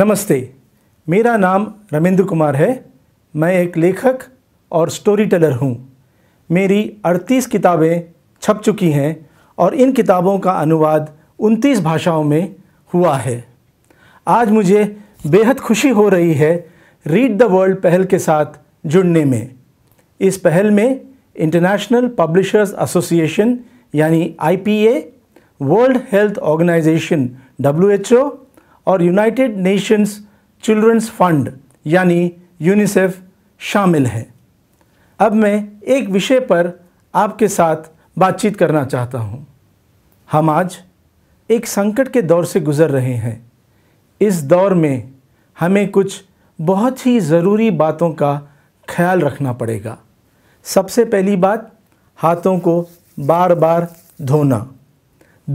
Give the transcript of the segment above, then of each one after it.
नमस्ते मेरा नाम रમેન્દ્ર કુમાર હૈ મે એક લેખક ઓર સ્ટોરી ટેલર હું મેરી 38 કિતાબે છપ ચુકી હૈ ઓર ઇન કિતાબોં કા અનુવાદ 29 ભાષાઓ મે હુઆ હૈ આજ મુજે બેહત ખુશી હો રહી હૈ રીડ ધ વર્લ્ડ પહેલ કે સાથ જુડને મે ઇસ પહેલ મે ઇન્ટરનેશનલ પબ્લિશર્સ એસોસિએશન યાની IPA world health ゼ organization WHO और यूनाइटेड नेशंस चिल्ड्रंस फंड यानी यूनिसेफ शामिल हैं अब मैं एक विषय पर आपके साथ बातचीत करना चाहता हूँ हम आज एक संकट के दौर से गुज़र रहे हैं इस दौर में हमें कुछ बहुत ही ज़रूरी बातों का ख्याल रखना पड़ेगा सबसे पहली बात हाथों को बार बार धोना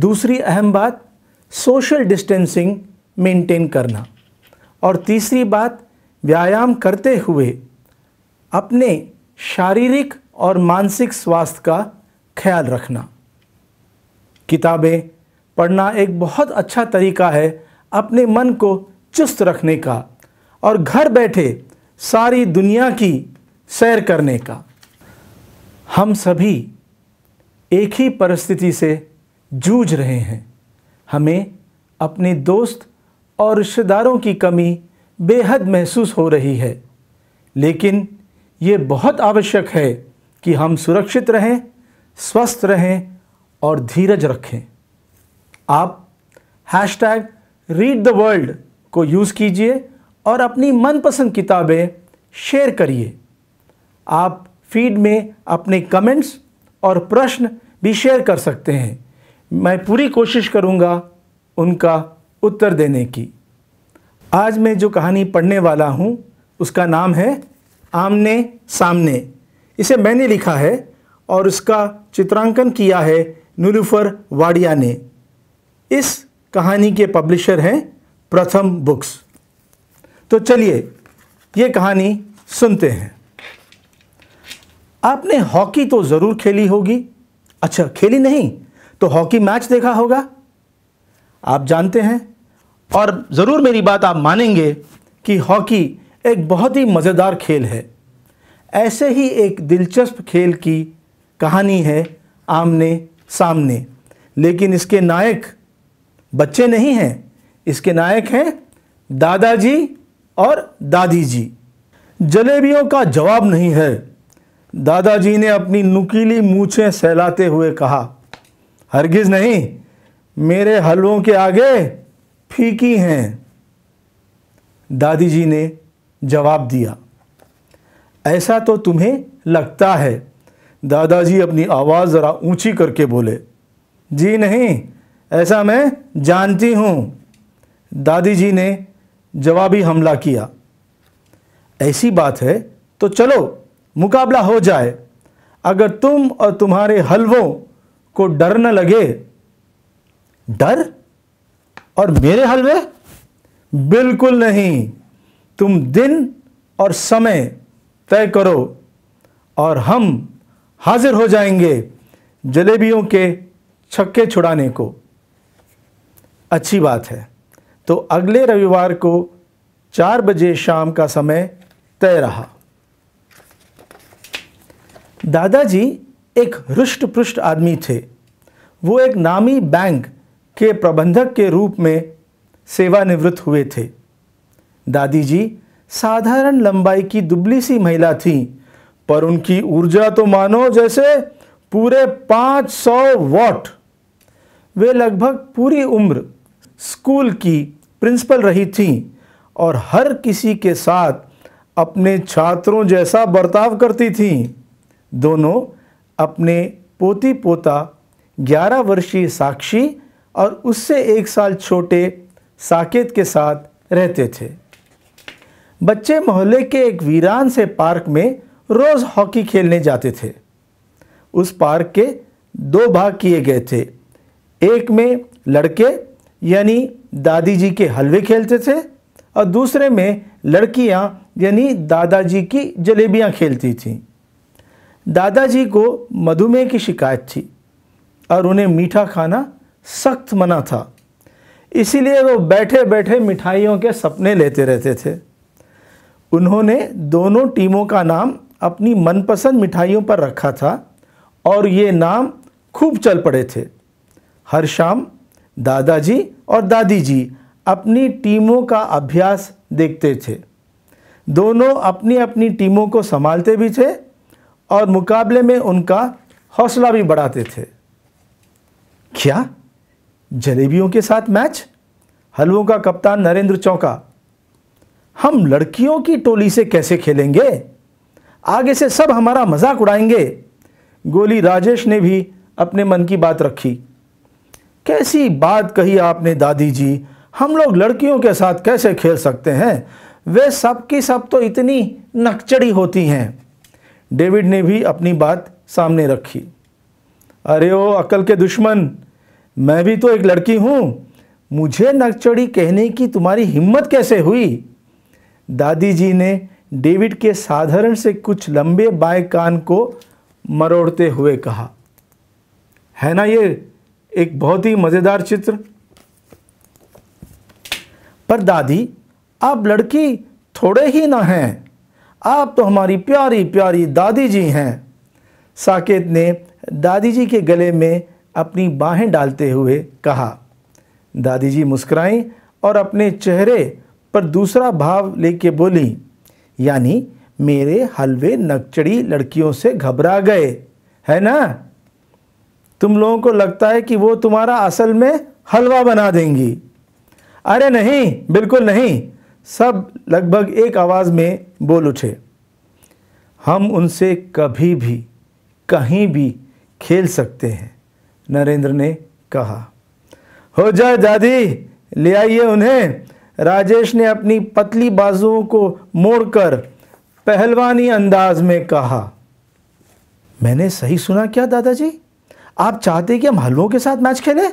दूसरी अहम बात सोशल डिस्टेंसिंग मेंटेन करना और तीसरी बात व्यायाम करते हुए अपने शारीरिक और मानसिक स्वास्थ्य का ख्याल रखना किताबें पढ़ना एक बहुत अच्छा तरीका है अपने मन को चुस्त रखने का और घर बैठे सारी दुनिया की सैर करने का हम सभी एक ही परिस्थिति से जूझ रहे हैं हमें अपने दोस्त और रिश्तेदारों की कमी बेहद महसूस हो रही है लेकिन ये बहुत आवश्यक है कि हम सुरक्षित रहें स्वस्थ रहें और धीरज रखें आप hashtag read the world को यूज़ कीजिए और अपनी मनपसंद किताबें शेयर करिए आप फीड में अपने कमेंट्स और प्रश्न भी शेयर कर सकते हैं मैं पूरी कोशिश करूँगा उनका उत्तर देने की आज मैं जो कहानी पढ़ने वाला हूँ उसका नाम है आमने सामने इसे मैंने लिखा है और उसका चित्रांकन किया है नूलुफर वाडिया ने इस कहानी के पब्लिशर हैं प्रथम बुक्स तो चलिए ये कहानी सुनते हैं आपने हॉकी तो ज़रूर खेली होगी अच्छा खेली नहीं तो हॉकी मैच देखा होगा आप जानते हैं और ज़रूर मेरी बात आप मानेंगे कि हॉकी एक बहुत ही मज़ेदार खेल है ऐसे ही एक दिलचस्प खेल की कहानी है आमने सामने लेकिन इसके नायक बच्चे नहीं हैं इसके नायक हैं दादाजी और दादी जी जलेबियों का जवाब नहीं है दादाजी ने अपनी नुकीली मूछें सहलाते हुए कहा हरगिज़ नहीं मेरे हलवों के आगे फीकी हैं दादी जी ने जवाब दिया ऐसा तो तुम्हें लगता है दादाजी अपनी आवाज़ ज़रा ऊंची करके बोले जी नहीं ऐसा मैं जानती हूँ दादी जी ने जवाबी हमला किया ऐसी बात है तो चलो मुकाबला हो जाए अगर तुम और तुम्हारे हलवों को डर न लगे डर और मेरे हलवे बिल्कुल नहीं तुम दिन और समय तय करो और हम हाजिर हो जाएंगे जलेबियों के छक्के छुड़ाने को अच्छी बात है तो अगले रविवार को चार बजे शाम का समय तय रहा दादाजी एक हृष्ट पृष्ट आदमी थे वो एक नामी बैंक के प्रबंधक के रूप में सेवानिवृत्त हुए थे दादी जी साधारण लंबाई की दुबली सी महिला थीं पर उनकी ऊर्जा तो मानो जैसे पूरे 500 वॉट वे लगभग पूरी उम्र स्कूल की प्रिंसिपल रही थीं और हर किसी के साथ अपने छात्रों जैसा बर्ताव करती थीं दोनों अपने पोती पोता 11 वर्षीय साक्षी और उससे एक साल छोटे साकेत के साथ रहते थे बच्चे मोहल्ले के एक वीरान से पार्क में रोज़ हॉकी खेलने जाते थे उस पार्क के दो भाग किए गए थे एक में लड़के यानी दादी जी के हलवे खेलते थे और दूसरे में लड़कियां यानी दादाजी की जलेबियां खेलती थीं दादाजी को मधुमेह की शिकायत थी और उन्हें मीठा खाना सख्त मना था इसीलिए वो बैठे बैठे मिठाइयों के सपने लेते रहते थे उन्होंने दोनों टीमों का नाम अपनी मनपसंद मिठाइयों पर रखा था और ये नाम खूब चल पड़े थे हर शाम दादाजी और दादी जी अपनी टीमों का अभ्यास देखते थे दोनों अपनी अपनी टीमों को संभालते भी थे और मुकाबले में उनका हौसला भी बढ़ाते थे क्या जलेबियों के साथ मैच हलवों का कप्तान नरेंद्र चौका हम लड़कियों की टोली से कैसे खेलेंगे आगे से सब हमारा मजाक उड़ाएंगे गोली राजेश ने भी अपने मन की बात रखी कैसी बात कही आपने दादी जी हम लोग लड़कियों के साथ कैसे खेल सकते हैं वे सब की सब तो इतनी नकचड़ी होती हैं डेविड ने भी अपनी बात सामने रखी अरे ओ अकल के दुश्मन मैं भी तो एक लड़की हूँ मुझे नकचड़ी कहने की तुम्हारी हिम्मत कैसे हुई दादी जी ने डेविड के साधारण से कुछ लंबे बाएं कान को मरोड़ते हुए कहा है ना ये एक बहुत ही मज़ेदार चित्र पर दादी आप लड़की थोड़े ही ना हैं आप तो हमारी प्यारी प्यारी दादी जी हैं साकेत ने दादी जी के गले में अपनी बाहें डालते हुए कहा दादी जी मुस्कराई और अपने चेहरे पर दूसरा भाव लेके बोली यानी मेरे हलवे नकचड़ी लड़कियों से घबरा गए है ना तुम लोगों को लगता है कि वो तुम्हारा असल में हलवा बना देंगी अरे नहीं बिल्कुल नहीं सब लगभग एक आवाज़ में बोल उठे हम उनसे कभी भी कहीं भी खेल सकते हैं नरेंद्र ने कहा हो जाए दादी ले आइए उन्हें राजेश ने अपनी पतली बाजुओं को मोड़कर पहलवानी अंदाज में कहा मैंने सही सुना क्या दादाजी आप चाहते कि हम हलवों के साथ मैच खेलें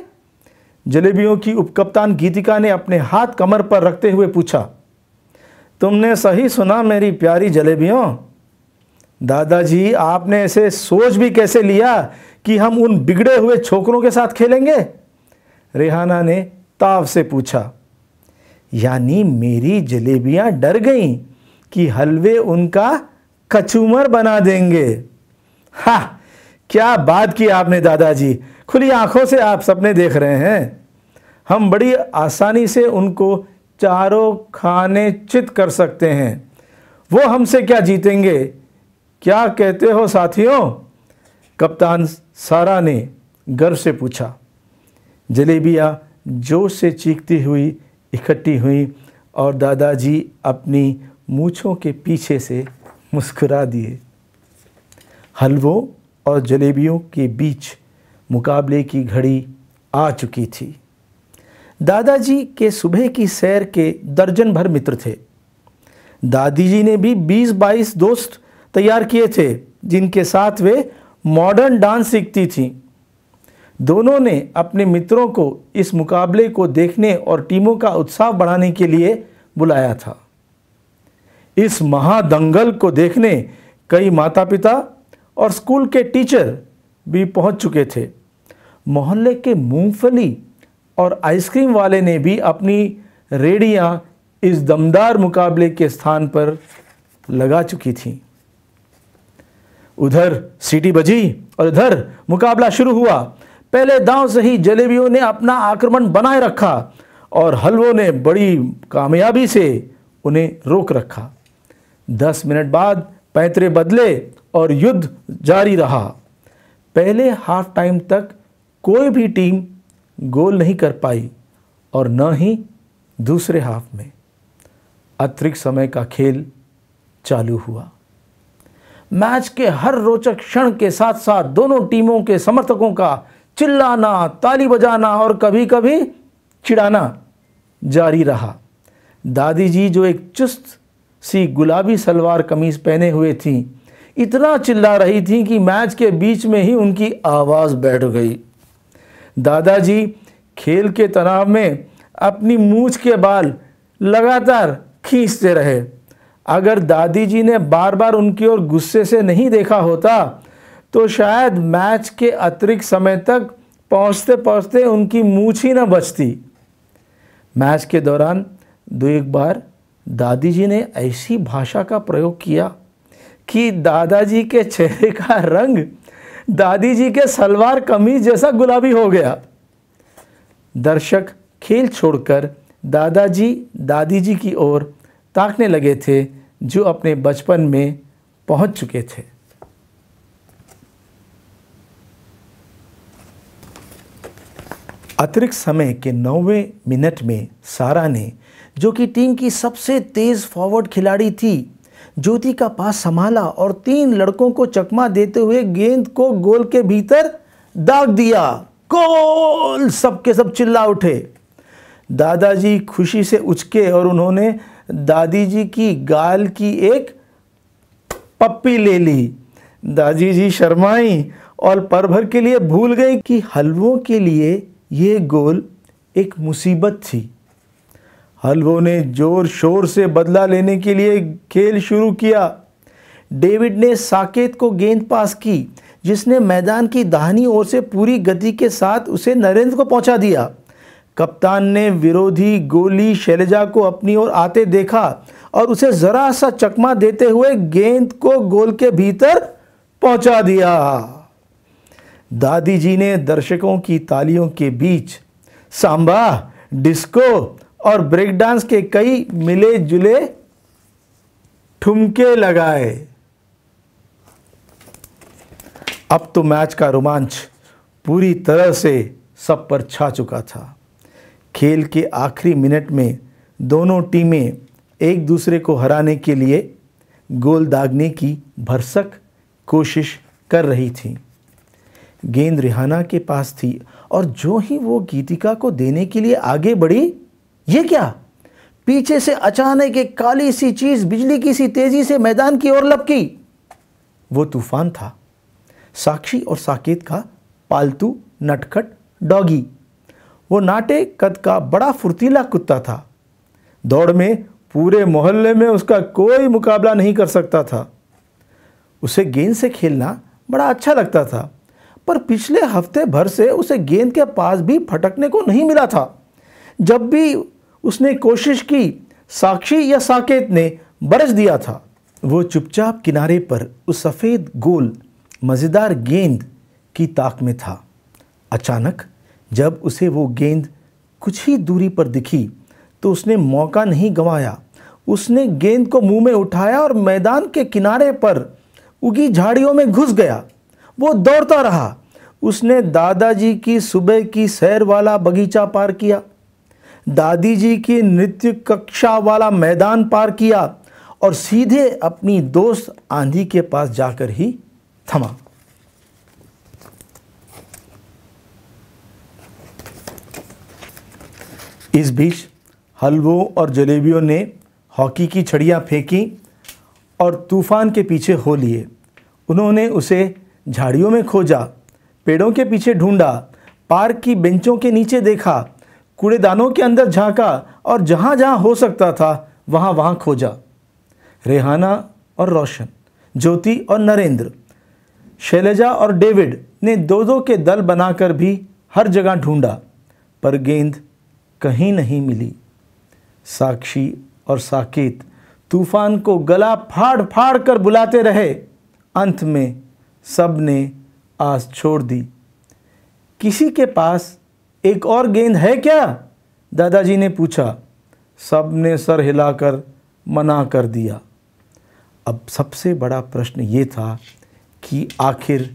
जलेबियों की उपकप्तान गीतिका ने अपने हाथ कमर पर रखते हुए पूछा तुमने सही सुना मेरी प्यारी जलेबियों दादाजी आपने ऐसे सोच भी कैसे लिया कि हम उन बिगड़े हुए छोकरों के साथ खेलेंगे रेहाना ने ताव से पूछा यानी मेरी जलेबियां डर गईं कि हलवे उनका कचूमर बना देंगे हा क्या बात की आपने दादाजी खुली आंखों से आप सपने देख रहे हैं हम बड़ी आसानी से उनको चारों खाने चित कर सकते हैं वो हमसे क्या जीतेंगे क्या कहते हो साथियों कप्तान सारा ने गर्व से पूछा जलेबियाँ जोश से चीखती हुई इकट्ठी हुई और दादाजी अपनी मूछों के पीछे से मुस्कुरा दिए हलवों और जलेबियों के बीच मुकाबले की घड़ी आ चुकी थी दादाजी के सुबह की सैर के दर्जन भर मित्र थे दादी जी ने भी 20-22 दोस्त तैयार किए थे जिनके साथ वे मॉडर्न डांस सीखती थी दोनों ने अपने मित्रों को इस मुकाबले को देखने और टीमों का उत्साह बढ़ाने के लिए बुलाया था इस महादंगल को देखने कई माता पिता और स्कूल के टीचर भी पहुंच चुके थे मोहल्ले के मूंगफली और आइसक्रीम वाले ने भी अपनी रेडियां इस दमदार मुकाबले के स्थान पर लगा चुकी थीं उधर सीटी बजी और इधर मुकाबला शुरू हुआ पहले दांव से ही जलेबियों ने अपना आक्रमण बनाए रखा और हलवों ने बड़ी कामयाबी से उन्हें रोक रखा दस मिनट बाद पैंतरे बदले और युद्ध जारी रहा पहले हाफ टाइम तक कोई भी टीम गोल नहीं कर पाई और न ही दूसरे हाफ में अतिरिक्त समय का खेल चालू हुआ मैच के हर रोचक क्षण के साथ साथ दोनों टीमों के समर्थकों का चिल्लाना ताली बजाना और कभी कभी चिढ़ाना जारी रहा दादी जी जो एक चुस्त सी गुलाबी सलवार कमीज़ पहने हुए थी इतना चिल्ला रही थी कि मैच के बीच में ही उनकी आवाज़ बैठ गई दादाजी खेल के तनाव में अपनी मूछ के बाल लगातार खींचते रहे अगर दादी जी ने बार बार उनकी ओर गुस्से से नहीं देखा होता तो शायद मैच के अतिरिक्त समय तक पहुंचते पहुंचते उनकी मूछ ही ना बचती मैच के दौरान दो एक बार दादी जी ने ऐसी भाषा का प्रयोग किया कि दादाजी के चेहरे का रंग दादी जी के सलवार कमीज जैसा गुलाबी हो गया दर्शक खेल छोड़कर दादाजी दादी जी की ओर ताकने लगे थे जो अपने बचपन में पहुंच चुके थे अतिरिक्त समय के नौवें मिनट में सारा ने जो कि टीम की सबसे तेज़ फॉरवर्ड खिलाड़ी थी ज्योति का पास संभाला और तीन लड़कों को चकमा देते हुए गेंद को गोल के भीतर दाग दिया गोल सबके सब चिल्ला उठे दादाजी खुशी से उचके और उन्होंने दादी जी की गाल की एक पप्पी ले ली दादी जी शर्माई और पर भर के लिए भूल गई कि हलवों के लिए ये गोल एक मुसीबत थी हलवों ने जोर शोर से बदला लेने के लिए खेल शुरू किया डेविड ने साकेत को गेंद पास की जिसने मैदान की दाहिनी ओर से पूरी गति के साथ उसे नरेंद्र को पहुंचा दिया कप्तान ने विरोधी गोली शैलजा को अपनी ओर आते देखा और उसे जरा सा चकमा देते हुए गेंद को गोल के भीतर पहुंचा दिया दादी जी ने दर्शकों की तालियों के बीच सांबा डिस्को और ब्रेक डांस के कई मिले जुले ठुमके लगाए अब तो मैच का रोमांच पूरी तरह से सब पर छा चुका था खेल के आखिरी मिनट में दोनों टीमें एक दूसरे को हराने के लिए गोल दागने की भरसक कोशिश कर रही थी गेंद रिहाना के पास थी और जो ही वो गीतिका को देने के लिए आगे बढ़ी ये क्या पीछे से अचानक एक काली सी चीज़ बिजली की सी तेज़ी से मैदान की ओर लपकी वो तूफान था साक्षी और साकेत का पालतू नटखट डॉगी वो नाटे कद का बड़ा फुर्तीला कुत्ता था दौड़ में पूरे मोहल्ले में उसका कोई मुकाबला नहीं कर सकता था उसे गेंद से खेलना बड़ा अच्छा लगता था पर पिछले हफ्ते भर से उसे गेंद के पास भी फटकने को नहीं मिला था जब भी उसने कोशिश की साक्षी या साकेत ने बरस दिया था वो चुपचाप किनारे पर उस सफ़ेद गोल मज़ेदार गेंद की ताक में था अचानक जब उसे वो गेंद कुछ ही दूरी पर दिखी तो उसने मौका नहीं गंवाया उसने गेंद को मुंह में उठाया और मैदान के किनारे पर उगी झाड़ियों में घुस गया वो दौड़ता रहा उसने दादाजी की सुबह की सैर वाला बगीचा पार किया दादी जी की नृत्य कक्षा वाला मैदान पार किया और सीधे अपनी दोस्त आंधी के पास जाकर ही थमा इस बीच हलवों और जलेबियों ने हॉकी की छड़ियाँ फेंकी और तूफ़ान के पीछे हो लिए उन्होंने उसे झाड़ियों में खोजा पेड़ों के पीछे ढूंढा पार्क की बेंचों के नीचे देखा कूड़ेदानों के अंदर झांका और जहाँ जहाँ हो सकता था वहाँ वहाँ खोजा रेहाना और रोशन ज्योति और नरेंद्र शैलजा और डेविड ने दो दो के दल बनाकर भी हर जगह ढूंढा पर गेंद कहीं नहीं मिली साक्षी और साकेत तूफान को गला फाड़ फाड़ कर बुलाते रहे अंत में सब ने आस छोड़ दी किसी के पास एक और गेंद है क्या दादाजी ने पूछा सब ने सर हिलाकर मना कर दिया अब सबसे बड़ा प्रश्न ये था कि आखिर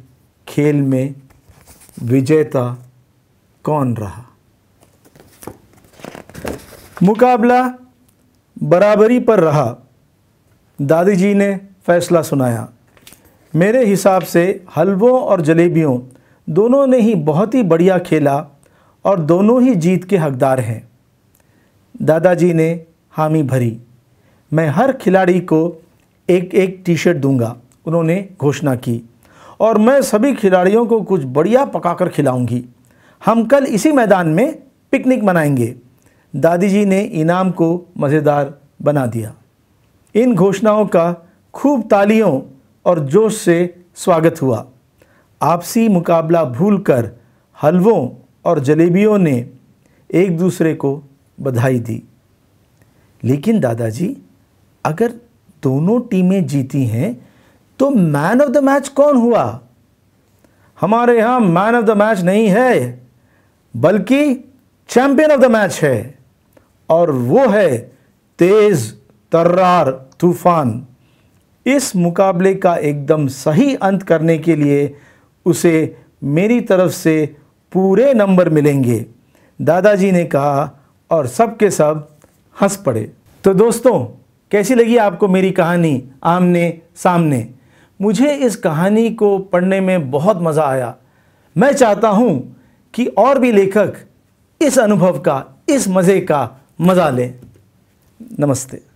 खेल में विजेता कौन रहा मुकाबला बराबरी पर रहा दादी जी ने फैसला सुनाया मेरे हिसाब से हलवों और जलेबियों दोनों ने ही बहुत ही बढ़िया खेला और दोनों ही जीत के हकदार हैं दादाजी ने हामी भरी मैं हर खिलाड़ी को एक एक टी शर्ट दूंगा उन्होंने घोषणा की और मैं सभी खिलाड़ियों को कुछ बढ़िया पकाकर खिलाऊंगी हम कल इसी मैदान में पिकनिक मनाएंगे दादी जी ने इनाम को मज़ेदार बना दिया इन घोषणाओं का खूब तालियों और जोश से स्वागत हुआ आपसी मुकाबला भूलकर हलवों और जलेबियों ने एक दूसरे को बधाई दी लेकिन दादाजी अगर दोनों टीमें जीती हैं तो मैन ऑफ द मैच कौन हुआ हमारे यहाँ मैन ऑफ द मैच नहीं है बल्कि चैंपियन ऑफ द मैच है और वो है तेज़ तर्रार तूफ़ान इस मुकाबले का एकदम सही अंत करने के लिए उसे मेरी तरफ से पूरे नंबर मिलेंगे दादाजी ने कहा और सब के सब हंस पड़े तो दोस्तों कैसी लगी आपको मेरी कहानी आमने सामने मुझे इस कहानी को पढ़ने में बहुत मज़ा आया मैं चाहता हूँ कि और भी लेखक इस अनुभव का इस मज़े का मज़ा लें नमस्ते